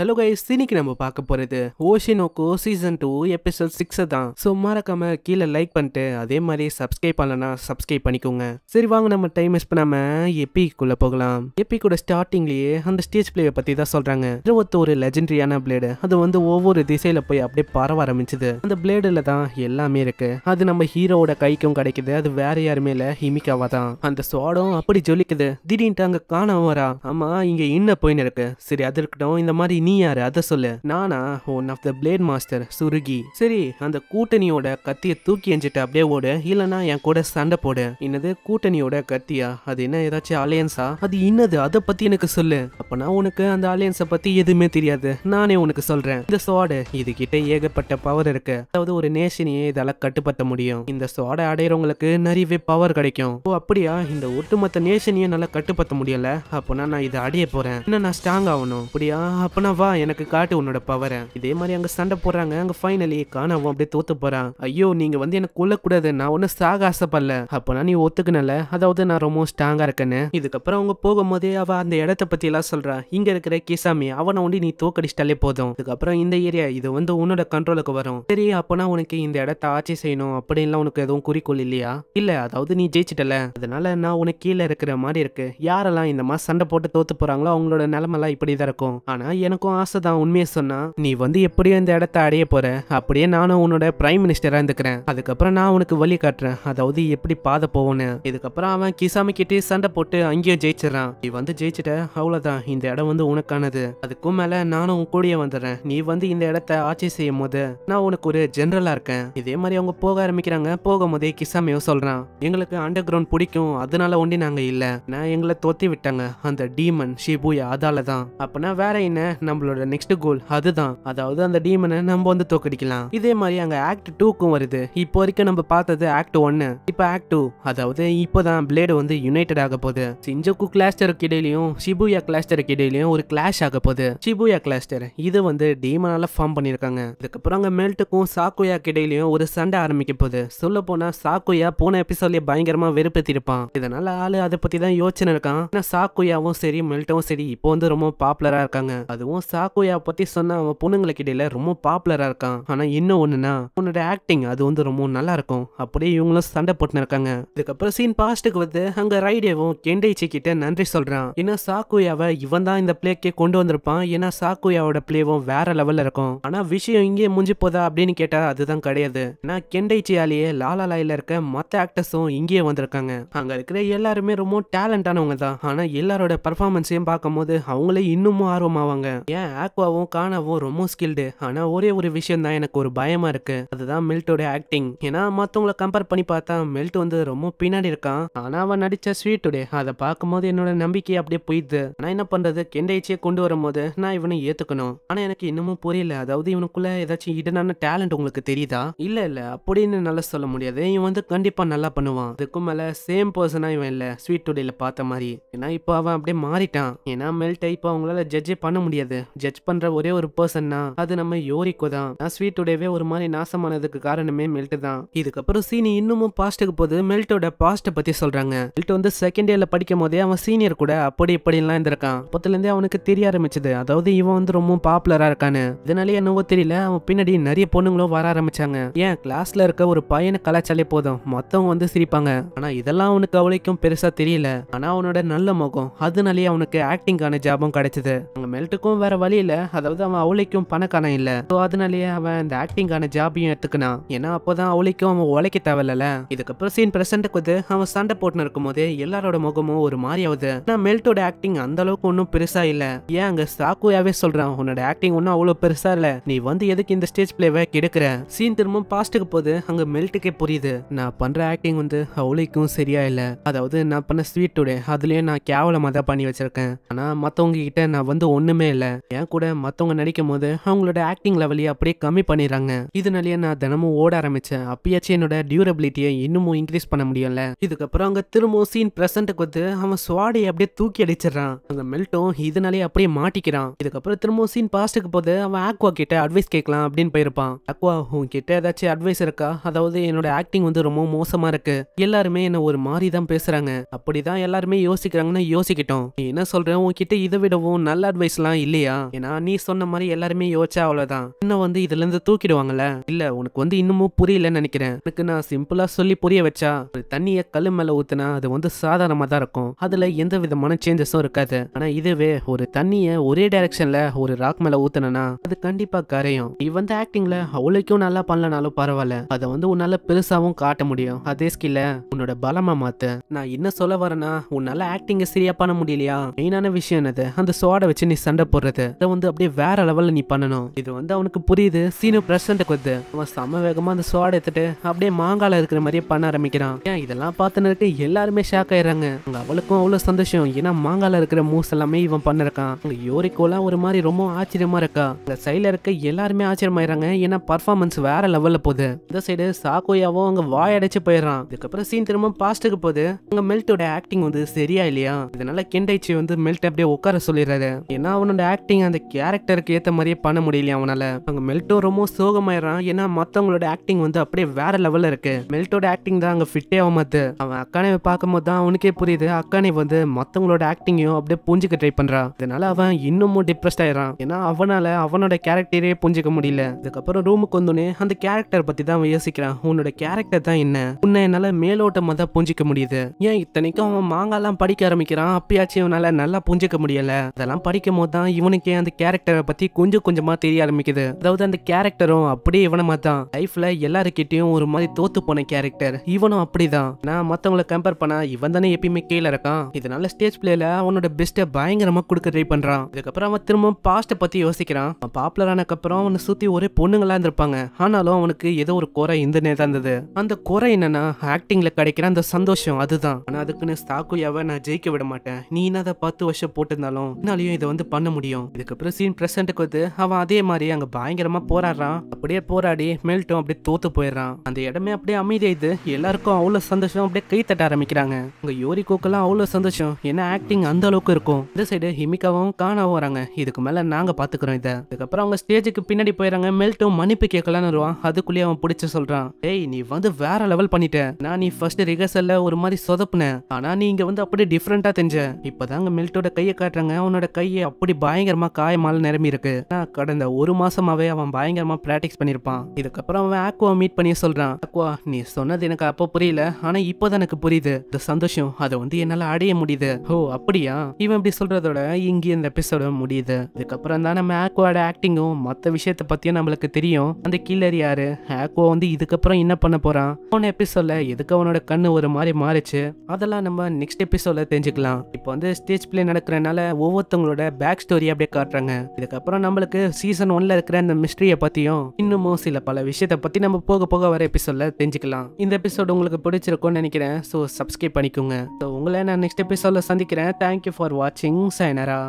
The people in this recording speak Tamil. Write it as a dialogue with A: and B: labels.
A: ஹலோ கைஸ் இன்னைக்கு நம்ம பார்க்க போகிறது ஓஷினோக்கோ சீசன் டூ எபிசோட் சிக்ஸை தான் ஸோ மறக்காம கீழே லைக் பண்ணிட்டு அதே மாதிரி சப்ஸ்கிரைப் பண்ணலன்னா சப்ஸ்கிரைப் பண்ணிக்கோங்க சரி வாங்க நம்ம டைம் மிஸ் பண்ணாம எப்பிக்குள்ளே போகலாம் எப்பி கூட ஸ்டார்டிங்லேயே அந்த ஸ்டேஜ் பிளேயை பற்றி தான் சொல்கிறாங்க ஒரு லெஜெண்டரியான பிளேடு அது வந்து ஒவ்வொரு திசையில் போய் அப்படியே பரவ ஆரம்பிச்சுது அந்த பிளேடில் தான் எல்லாமே இருக்குது அது நம்ம ஹீரோவோட கைக்கும் கிடைக்குது அது வேற யாருமே இல்லை ஹிமிக்காவாக தான் அந்த சோடம் அப்படி ஜொலிக்குது திடீர்னு அங்கே காணாம வரா ஆமாம் இங்கே இன்ன போயின்னு இருக்கு சரி அது இருக்கட்டும் இந்த மாதிரி நீ யாரு அதை சொல்லு நானா one of the blade master சுருகி சரி அந்த கூட்டணியோட கத்தியை தூக்கி எஞ்சிட்டு அப்படியே ஓடு இல்லனா என் கூட சண்டை போடு என்னது கூட்டணியோட கத்தியா அது என்ன ஏதாச்சும் அலையன்ஸா அது என்னது அதை பத்தி எனக்கு சொல்லு அப்பனா உனக்கு அந்த அலையன்ஸ பத்தி எதுவுமே தெரியாது நானே உனக்கு சொல்றேன் இந்த சுவாடு இது கிட்ட ஏகப்பட்ட பவர் இருக்கு அதாவது ஒரு நேஷனையே இதால கட்டுப்படுத்த முடியும் இந்த சோடை அடையிறவங்களுக்கு நிறையவே பவர் கிடைக்கும் ஓ அப்படியா இந்த ஒட்டுமொத்த நேஷனையும் நல்லா கட்டுப்படுத்த முடியல அப்பனா நான் இதை அடைய போறேன் என்ன நான் ஸ்ட்ராங் ஆகணும் அப்படியா அப்பனா வா எனக்கு காட்டு உன்னோட பவரை இதே மாதிரி அங்க சண்டை போடுறாங்க அங்க ஃபைனலி காணவும் அப்படியே தோத்து போறான் ஐயோ நீங்க வந்து எனக்கு கூடாது நான் ஒண்ணு சாக ஆசைப்படல அப்பனா நீ ஒத்துக்கணல அதாவது நான் ரொம்ப ஸ்ட்ராங்கா இருக்கேன்னு இதுக்கப்புறம் அவங்க போகும்போதே அவ அந்த இடத்த பத்தி எல்லாம் சொல்றா இங்க இருக்கிற கிசாமி அவனை ஒண்டி நீ தோக்கடிச்சிட்டாலே போதும் இதுக்கப்புறம் இந்த ஏரியா இது வந்து உன்னோட கண்ட்ரோலுக்கு வரும் சரி அப்பனா உனக்கு இந்த இடத்த ஆட்சி செய்யணும் அப்படின்லாம் உனக்கு எதுவும் குறிக்கோள் இல்லையா இல்ல அதாவது நீ ஜெயிச்சிட்டல அதனால நான் உனக்கு கீழே இருக்கிற மாதிரி இருக்கு யாரெல்லாம் இந்த மாதிரி சண்டை போட்டு தோத்து போறாங்களோ அவங்களோட நிலமெல்லாம் இப்படிதான் இருக்கும் ஆனா எனக்கு எனக்கும் ஆசை தான் உண்மையை சொன்னா நீ வந்து எப்படியோ இந்த இடத்த அடைய போற அப்படியே நானும் உன்னோட பிரைம் மினிஸ்டரா இருந்துக்கிறேன் அதுக்கப்புறம் நான் உனக்கு வழி காட்டுறேன் அதாவது எப்படி பாத போவோன்னு இதுக்கப்புறம் அவன் கிசாமி கிட்டே சண்டை போட்டு அங்கேயும் ஜெயிச்சிடறான் நீ வந்து ஜெயிச்சிட்ட அவ்வளவுதான் இந்த இடம் வந்து உனக்கானது அதுக்கும் மேல நானும் உன் கூடிய வந்துடுறேன் நீ வந்து இந்த இடத்த ஆட்சி செய்யும் போது நான் உனக்கு ஒரு ஜென்ரலா இருக்கேன் இதே மாதிரி அவங்க போக ஆரம்பிக்கிறாங்க போகும் போதே கிசாமியோ சொல்றான் எங்களுக்கு அண்டர் கிரவுண்ட் பிடிக்கும் அதனால ஒண்டி நாங்க இல்ல நான் எங்களை தோத்தி விட்டாங்க அந்த டீமன் ஷிபுயா அதால தான் அப்பனா வேற என்ன நம்மளோட நெக்ஸ்ட் கோல் அதுதான் அதாவது அந்த டீமனை நம்ம வந்து தோக்கடிக்கலாம் இதே மாதிரி அங்க ஆக்ட் டூக்கும் வருது இப்போ வரைக்கும் நம்ம பார்த்தது ஆக்ட் ஒன்னு இப்போ ஆக்ட் டூ அதாவது இப்போதான் பிளேடு வந்து யுனைடெட் ஆக போகுது சிஞ்சோக்கு கிளாஸ்டருக்கு இடையிலையும் சிபுயா கிளாஸ்டருக்கு இடையிலையும் ஒரு கிளாஷ் ஆக போகுது சிபுயா கிளாஸ்டர் இது வந்து டீமனால ஃபார்ம் பண்ணியிருக்காங்க இதுக்கப்புறம் அங்க மெல்ட்டுக்கும் சாக்குயா இடையிலையும் ஒரு சண்டை ஆரம்பிக்க போகுது சொல்ல போனா சாக்குயா போன எபிசோட்லயே பயங்கரமா வெறுப்பேத்திருப்பான் இதனால ஆளு அதை பத்தி தான் யோசனை இருக்கான் சாக்குயாவும் சரி மெல்ட்டும் சரி இப்போ வந்து ரொம்ப பாப்புலரா இருக்காங்க அதுவும் பையனும் சாக்கோயா பற்றி சொன்ன அவன் பொண்ணுங்களுக்கு இடையில ரொம்ப பாப்புலராக இருக்கான் ஆனால் இன்னும் ஒன்றுனா உன்னோட ஆக்டிங் அது வந்து ரொம்ப நல்லா இருக்கும் அப்படியே இவங்களும் சண்டை போட்டுன்னு இருக்காங்க இதுக்கப்புறம் சீன் பாஸ்ட்டுக்கு வந்து அங்கே ரைடேவும் கெண்டைச்சி கிட்ட நன்றி சொல்கிறான் ஏன்னா சாக்குயாவை இவன் தான் இந்த பிளேக்கே கொண்டு வந்திருப்பான் ஏன்னா சாக்குயாவோட பிளேவும் வேற லெவலில் இருக்கும் ஆனால் விஷயம் இங்கே முடிஞ்சு போதா அப்படின்னு கேட்டால் அதுதான் கிடையாது ஏன்னா கெண்டைச்சியாலேயே லாலா லாயில இருக்க மற்ற ஆக்டர்ஸும் இங்கேயே வந்திருக்காங்க அங்கே இருக்கிற எல்லாருமே ரொம்ப டேலண்டானவங்க தான் ஆனால் எல்லாரோட பர்ஃபார்மன்ஸையும் பார்க்கும்போது அவங்களே இன்னமும் ஆர்வமாவாங்க ஏன் ஆக்வாவும் கானாவும் ரொம்ப ஸ்கில்டு ஆனா ஒரே ஒரு விஷயம் தான் எனக்கு ஒரு பயமா இருக்கு அதுதான் மில்ட்டோட ஆக்டிங் ஏன்னா மத்தவங்கள கம்பேர் பண்ணி பார்த்தா மில்ட் வந்து ரொம்ப பின்னாடி இருக்கான் ஆனா அவன் நடிச்ச ஸ்வீட் டுடே அதை பார்க்கும்போது என்னோட நம்பிக்கை அப்படியே போயிடுது நான் என்ன பண்றது கெண்டைச்சியை கொண்டு வரும்போது நான் இவனை ஏத்துக்கணும் ஆனா எனக்கு இன்னமும் புரியல அதாவது இவனுக்குள்ள ஏதாச்சும் இடனான டேலண்ட் உங்களுக்கு தெரியுதா இல்ல இல்ல அப்படின்னு நல்லா சொல்ல முடியாது இவன் வந்து கண்டிப்பா நல்லா பண்ணுவான் அதுக்கும் மேல சேம் பர்சனா இவன் இல்ல ஸ்வீட் டுடேல பார்த்த மாதிரி ஏன்னா இப்போ அவன் அப்படியே மாறிட்டான் ஏன்னா மெல்ட்டை இப்போ அவங்களால ஜட்ஜே பண்ண முடியாது கிடையாது ஜட்ஜ் பண்ற ஒரே ஒரு பர்சன்னா அது நம்ம யோரிக்கோ தான் நான் உடையவே ஒரு மாதிரி நாசமானதுக்கு காரணமே மெல்ட் தான் இதுக்கப்புறம் சீனி இன்னமும் பாஸ்ட்டுக்கு போது மெல்ட்டோட பாஸ்ட்டை பத்தி சொல்றாங்க மெல்ட் வந்து செகண்ட் இயர்ல படிக்கும் போதே அவன் சீனியர் கூட அப்படி இப்படிலாம் இருந்திருக்கான் இருந்தே அவனுக்கு தெரிய ஆரம்பிச்சது அதாவது இவன் வந்து ரொம்ப பாப்புலரா இருக்கானு இதனாலே என்னவோ தெரியல அவன் பின்னாடி நிறைய பொண்ணுங்களும் வர ஆரம்பிச்சாங்க ஏன் கிளாஸ்ல இருக்க ஒரு பையனை கலாச்சாலே போதும் மத்தவங்க வந்து சிரிப்பாங்க ஆனா இதெல்லாம் அவனுக்கு அவளைக்கும் பெருசா தெரியல ஆனா அவனோட நல்ல முகம் அதனாலேயே அவனுக்கு ஆக்டிங்கான ஜாபும் கிடைச்சது அவங்க மெல்ட்டுக்கும் வேற வழியில அதாவது அவன் அவளைக்கும் பணக்கான இல்லை ஸோ அதனாலயே அவன் இந்த ஆக்டிங்கான ஜாபையும் எடுத்துக்கினான் ஏன்னா அப்போதான் அவளைக்கும் அவன் உழைக்க தேவையில்ல இதுக்கப்புறம் சீன் பிரசன்ட் வந்து அவன் சண்டை போட்டுன்னு இருக்கும்போது எல்லாரோட முகமும் ஒரு மாதிரி ஆகுது ஆனா மெல்டோட ஆக்டிங் அந்த அளவுக்கு ஒன்றும் பெருசா இல்லை ஏன் அங்க சாக்குயாவே சொல்றான் உன்னோட ஆக்டிங் ஒன்றும் அவ்வளோ பெருசா இல்லை நீ வந்து எதுக்கு இந்த ஸ்டேஜ் பிளேவை கெடுக்கிற சீன் திரும்பவும் பாஸ்ட்டுக்கு போது அங்க மெல்ட்டுக்கே புரியுது நான் பண்ற ஆக்டிங் வந்து அவளைக்கும் சரியா இல்லை அதாவது நான் பண்ண ஸ்வீட்டோட அதுலயே நான் கேவலமாக தான் பண்ணி வச்சிருக்கேன் ஆனால் மற்றவங்க கிட்ட நான் வந்து ஒன்றுமே இல்லை என் கூட மற்றவங்க நடிக்கும் போது அவங்களோட ஆக்டிங் லெவலையே அப்படியே கம்மி பண்ணிடுறாங்க இதனாலேயே நான் தினமும் ஓட ஆரம்பிச்சேன் அப்பயாச்சும் என்னோட டியூரபிலிட்டியை இன்னமும் இன்க்ரீஸ் பண்ண முடியும்ல இதுக்கப்புறம் அவங்க திரும்பவும் சீன் ப்ரெசண்ட்டுக்கு வந்து அவன் சுவாடியை அப்படியே தூக்கி அடிச்சிடறான் அந்த மெல்ட்டும் இதனாலேயே அப்படியே மாட்டிக்கிறான் இதுக்கப்புறம் திரும்பவும் சீன் பாஸ்ட்டுக்கு போது அவன் ஆக்வா கிட்ட அட்வைஸ் கேட்கலாம் அப்படின்னு போயிருப்பான் அக்வா உன்கிட்ட ஏதாச்சும் அட்வைஸ் இருக்கா அதாவது என்னோட ஆக்டிங் வந்து ரொம்ப மோசமாக இருக்கு எல்லாருமே என்ன ஒரு மாதிரி தான் பேசுகிறாங்க அப்படிதான் எல்லாருமே யோசிக்கிறாங்கன்னு யோசிக்கிட்டோம் நீ என்ன சொல்கிறேன் உன்கிட்ட இதை விடவும் நல்ல அட்வைஸ்லாம் இல்லையா இல்லையா ஏன்னா நீ சொன்ன மாதிரி எல்லாருமே யோசிச்சா அவ்வளவுதான் இன்னும் வந்து இதுல இருந்து தூக்கிடுவாங்கல்ல இல்ல உனக்கு வந்து இன்னமும் புரியலன்னு நினைக்கிறேன் எனக்கு நான் சிம்பிளா சொல்லி புரிய வச்சா ஒரு தண்ணிய கல்லு மேல ஊத்துனா அது வந்து சாதாரணமா தான் இருக்கும் அதுல எந்த விதமான சேஞ்சஸும் இருக்காது ஆனா இதுவே ஒரு தண்ணிய ஒரே டைரக்ஷன்ல ஒரு ராக் மேல ஊத்துனா அது கண்டிப்பா கரையும் நீ வந்து ஆக்டிங்ல அவ்வளோக்கும் நல்லா பண்ணலனாலும் பரவாயில்ல அதை வந்து உன்னால பெருசாவும் காட்ட முடியும் அதே ஸ்கில்ல உன்னோட பலமா மாத்து நான் என்ன சொல்ல வரேன்னா உன்னால ஆக்டிங்க சரியா பண்ண முடியலையா மெயினான விஷயம் என்னது அந்த சோட வச்சு நீ சண்டை போடுற பண்றது அதை வந்து அப்படியே வேற லெவல்ல நீ பண்ணணும் இது வந்து அவனுக்கு புரியுது சீனு பிரசன்ட் கொத்து அவன் சம வேகமா அந்த சோடை எடுத்துட்டு அப்படியே மாங்கால இருக்கிற மாதிரியே பண்ண ஆரம்பிக்கிறான் ஏன் இதெல்லாம் பார்த்துன்னு எல்லாருமே ஷாக் ஆயிடுறாங்க அங்க அவளுக்கும் அவ்வளவு சந்தோஷம் ஏன்னா மாங்கால இருக்கிற மூஸ் எல்லாமே இவன் பண்ணிருக்கான் அங்க யோரிக்கோலாம் ஒரு மாதிரி ரொம்ப ஆச்சரியமா இருக்கா இந்த சைட்ல இருக்க எல்லாருமே ஆச்சரியமாயிராங்க ஏன்னா பர்ஃபார்மன்ஸ் வேற லெவல்ல போகுது இந்த சைடு சாக்கோயாவும் அங்க வாயடைச்சு போயிடுறான் இதுக்கப்புறம் சீன் திரும்ப பாஸ்ட்டுக்கு போகுது அங்க மெல்ட்டோட ஆக்டிங் வந்து சரியா இல்லையா இதனால கெண்டைச்சி வந்து மெல்ட் அப்படியே உட்கார சொல்லிடுறாரு ஏன்னா அவனோட ஆக்டிங் அந்த கேரக்டருக்கு ஏற்ற மாதிரியே பண்ண முடியலையா அவனால் அங்க மெல்டோ ரொம்ப சோகமாயிடறான் ஏன்னா மற்றவங்களோட ஆக்டிங் வந்து அப்படியே வேற லெவலில் இருக்கு மெல்ட்டோட ஆக்டிங் தான் அங்கே ஃபிட்டே ஆக மாத்து அவன் அக்கானை பார்க்கும் போது தான் அவனுக்கே புரியுது அக்கானை வந்து மற்றவங்களோட ஆக்டிங்கையும் அப்படியே புரிஞ்சுக்க ட்ரை பண்ணுறான் இதனால அவன் இன்னமும் டிப்ரெஸ்ட் ஆயிடறான் ஏன்னா அவனால் அவனோட கேரக்டரே புரிஞ்சுக்க முடியல அதுக்கப்புறம் ரூமுக்கு வந்தோடனே அந்த கேரக்டர் பற்றி தான் அவன் யோசிக்கிறான் உன்னோட கேரக்டர் தான் என்ன உன்னை என்னால் மேலோட்டமாக தான் புரிஞ்சிக்க முடியுது ஏன் இத்தனைக்கும் அவன் மாங்காலாம் படிக்க ஆரம்பிக்கிறான் அப்பயாச்சும் இவனால நல்லா புரிஞ்சிக்க முடியல அதெல்லாம் படிக்கும் போது தான் இவன் இவனுக்கே அந்த கேரக்டரை பற்றி கொஞ்சம் கொஞ்சமாக தெரிய ஆரம்பிக்குது அதாவது அந்த கேரக்டரும் அப்படியே இவனை தான் லைஃப்ல எல்லாருக்கிட்டையும் ஒரு மாதிரி தோத்து போன கேரக்டர் இவனும் அப்படிதான் நான் மற்றவங்கள கம்பேர் பண்ணா இவன் தானே எப்பயுமே கீழே இருக்கான் இதனால ஸ்டேஜ் பிளேல அவனோட பெஸ்ட்டை பயங்கரமாக கொடுக்க ட்ரை பண்ணுறான் இதுக்கப்புறம் அவன் திரும்ப பாஸ்ட்டை பற்றி யோசிக்கிறான் பாப்புலர் ஆனக்கப்புறம் அவனை சுற்றி ஒரே பொண்ணுங்களா இருந்திருப்பாங்க ஆனாலும் அவனுக்கு ஏதோ ஒரு குறை இந்த தான் இருந்தது அந்த குறை என்னன்னா ஆக்டிங்ல கிடைக்கிற அந்த சந்தோஷம் அதுதான் ஆனால் அதுக்குன்னு சாக்குயாவை நான் ஜெயிக்க விட மாட்டேன் நீ என்ன அதை பத்து வருஷம் போட்டிருந்தாலும் என்னாலையும் இதை வந்து பண்ண முடியும் முடியும் இதுக்கப்புறம் சீன் பிரசன்ட்டுக்கு வந்து அவன் அதே மாதிரி அங்க பயங்கரமா போராடுறான் அப்படியே போராடி மெல்ட்டும் அப்படியே தோத்து போயிடுறான் அந்த இடமே அப்படியே அமைதியாயிது எல்லாருக்கும் அவ்வளவு சந்தோஷம் அப்படியே கை தட்ட ஆரம்பிக்கிறாங்க அங்க யோரி கோக்கெல்லாம் அவ்வளவு சந்தோஷம் ஏன்னா ஆக்டிங் அந்த அளவுக்கு இருக்கும் இந்த சைடு ஹிமிகாவும் காணாவும் வராங்க இதுக்கு மேல நாங்க பாத்துக்கிறோம் இதை அதுக்கப்புறம் அவங்க ஸ்டேஜுக்கு பின்னாடி போயிடறாங்க மெல்ட்டும் மன்னிப்பு கேட்கலான்னு வருவான் அதுக்குள்ளேயே அவன் பிடிச்ச சொல்றான் டேய் நீ வந்து வேற லெவல் பண்ணிட்ட நான் நீ ஃபர்ஸ்ட் ரிகர்சல்ல ஒரு மாதிரி சொதப்புன ஆனா நீ இங்க வந்து அப்படியே டிஃப்ரெண்டா தெரிஞ்ச இப்பதாங்க மெல்ட்டோட கையை காட்டுறாங்க அவனோட கையை அப்படி பயங்கர பயங்கரமா காயமால நிரம்பி இருக்கு கடந்த ஒரு மாசமாவே அவன் பயங்கரமா ப்ராக்டிஸ் பண்ணியிருப்பான் இதுக்கப்புறம் அவன் ஆக்வா மீட் பண்ணி சொல்றான் ஆக்குவா நீ சொன்னது எனக்கு அப்போ புரியல ஆனா இப்போதான் எனக்கு புரியுது இந்த சந்தோஷம் அதை வந்து என்னால அடைய முடியுது ஓ அப்படியா இவன் இப்படி சொல்றதோட இங்கே இந்த எபிசோட முடியுது இதுக்கப்புறம் தான் நம்ம ஆக்வாட ஆக்டிங்கும் மற்ற விஷயத்த பற்றியும் நம்மளுக்கு தெரியும் அந்த கில்லர் யாரு ஆக்வா வந்து இதுக்கப்புறம் என்ன பண்ண போறான் போன எபிசோட்ல எதுக்கு அவனோட கண்ணு ஒரு மாதிரி மாறிச்சு அதெல்லாம் நம்ம நெக்ஸ்ட் எபிசோட்ல தெரிஞ்சுக்கலாம் இப்போ வந்து ஸ்டேஜ் பிளே நடக்கிறனால ஒவ்வொருத்தவங்களோட பேக் ஸ்டோரியா அப்படியே காட்டுறாங்க இதுக்கப்புறம் நம்மளுக்கு சீசன் ஒன்ல இருக்கிற அந்த மிஸ்ட்ரியை பத்தியும் இன்னமும் சில பல விஷயத்தை பத்தி நம்ம போக போக வர எபிசோட்ல தெரிஞ்சுக்கலாம் இந்த எபிசோடு உங்களுக்கு பிடிச்சிருக்கும்னு நினைக்கிறேன் ஸோ சப்ஸ்கிரைப் பண்ணிக்கோங்க ஸோ உங்களை நான் நெக்ஸ்ட் எபிசோட்ல சந்திக்கிறேன் தேங்க்யூ ஃபார் வாட்சிங் சைனரா